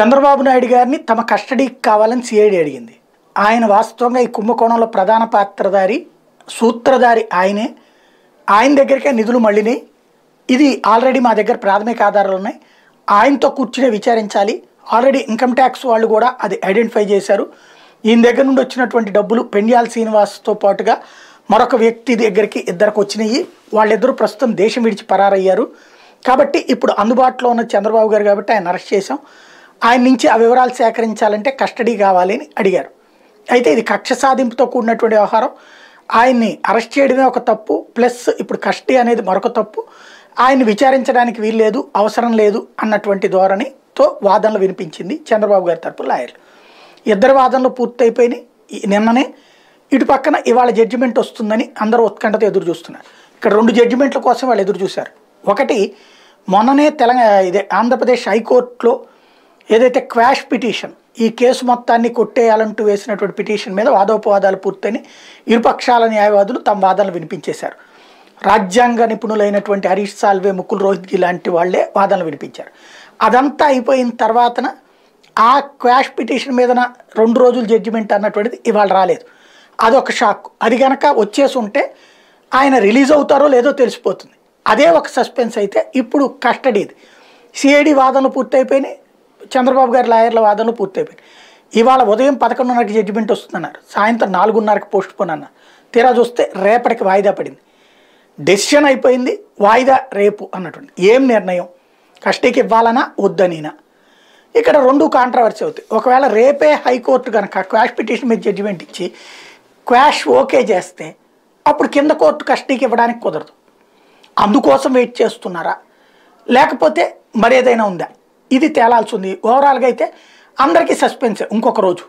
చంద్రబాబు నాయుడు గారిని తమ కస్టడీకి కావాలని సిఐడి అడిగింది ఆయన వాస్తవంగా ఈ కుంభకోణంలో ప్రధాన పాత్రధారి సూత్రధారి ఆయనే ఆయన దగ్గరికే నిధులు మళ్ళీనాయి ఇది ఆల్రెడీ మా దగ్గర ప్రాథమిక ఆధారాలు ఉన్నాయి ఆయనతో కూర్చునే విచారించాలి ఆల్రెడీ ఇన్కమ్ ట్యాక్స్ వాళ్ళు కూడా అది ఐడెంటిఫై చేశారు ఈయన దగ్గర నుండి వచ్చినటువంటి డబ్బులు పెండియాల్ శ్రీనివాస్తో పాటుగా మరొక వ్యక్తి దగ్గరికి ఇద్దరికి వచ్చినాయి వాళ్ళిద్దరూ ప్రస్తుతం దేశం విడిచి పరారయ్యారు కాబట్టి ఇప్పుడు అందుబాటులో ఉన్న చంద్రబాబు గారు కాబట్టి ఆయన అరెస్ట్ చేశాం ఆయన నుంచి ఆ వివరాలు సేకరించాలంటే కస్టడీ కావాలి అని అడిగారు అయితే ఇది కక్ష సాధింపుతో కూడినటువంటి వ్యవహారం ఆయన్ని అరెస్ట్ చేయడమే ఒక తప్పు ప్లస్ ఇప్పుడు కస్టడీ అనేది మరొక తప్పు ఆయన విచారించడానికి వీల్లేదు అవసరం లేదు అన్నటువంటి ధోరణితో వాదనలు వినిపించింది చంద్రబాబు గారి తరపు లాయర్లు ఇద్దరు వాదనలు పూర్తయిపోయినాయి నిన్ననే ఇటు పక్కన ఇవాళ జడ్జిమెంట్ వస్తుందని అందరూ ఉత్కంఠతో ఎదురు చూస్తున్నారు ఇక్కడ రెండు జడ్జిమెంట్ల కోసం వాళ్ళు ఎదురు చూశారు ఒకటి మొన్ననే తెలంగాణ ఇదే ఆంధ్రప్రదేశ్ హైకోర్టులో ఏదైతే క్వాష్ పిటిషన్ ఈ కేసు మొత్తాన్ని కొట్టేయాలంటూ వేసినటువంటి పిటిషన్ మీద వాదోపవాదాలు పూర్తయిని ఇరుపక్షాల న్యాయవాదులు తమ వాదనలు వినిపించేశారు రాజ్యాంగ నిపుణులైనటువంటి హరీష్ సాల్వే ముకుల్ రోహిత్గి లాంటి వాళ్లే వాదనలు వినిపించారు అదంతా అయిపోయిన తర్వాతన ఆ క్వాష్ పిటిషన్ మీదన రెండు రోజులు జడ్జిమెంట్ అన్నటువంటిది ఇవాళ రాలేదు అదొక షాక్ అది కనుక వచ్చేసి ఉంటే ఆయన రిలీజ్ అవుతారో లేదో తెలిసిపోతుంది అదే ఒక సస్పెన్స్ అయితే ఇప్పుడు కస్టడీది సిఐడి వాదనలు పూర్తయిపోయినాయి చంద్రబాబు గారి లాయర్ల వాదనలు పూర్తయిపోయి ఇవాళ ఉదయం పదకొండున్నరకి జడ్జిమెంట్ వస్తుందన్నారు సాయంత్రం నాలుగున్నరకి పోస్ట్ పోన్ అన్న తీరా చూస్తే రేపటికి వాయిదా పడింది డెసిషన్ అయిపోయింది వాయిదా రేపు అన్నటువంటి ఏం నిర్ణయం కస్టడీకి ఇవ్వాలనా వద్దనినా ఇక్కడ రెండు కాంట్రవర్సీ అవుతాయి ఒకవేళ రేపే హైకోర్టు కనుక క్వాష్ పిటిషన్ మీద జడ్జిమెంట్ ఇచ్చి క్వాష్ ఓకే చేస్తే అప్పుడు కింద కోర్టు కస్టడీకి ఇవ్వడానికి కుదరదు అందుకోసం వెయిట్ చేస్తున్నారా లేకపోతే మరేదైనా ఉందా ఇది తేలాల్సి ఉంది ఓవరాల్గా అయితే అందరికీ సస్పెన్స్ ఇంకొక రోజు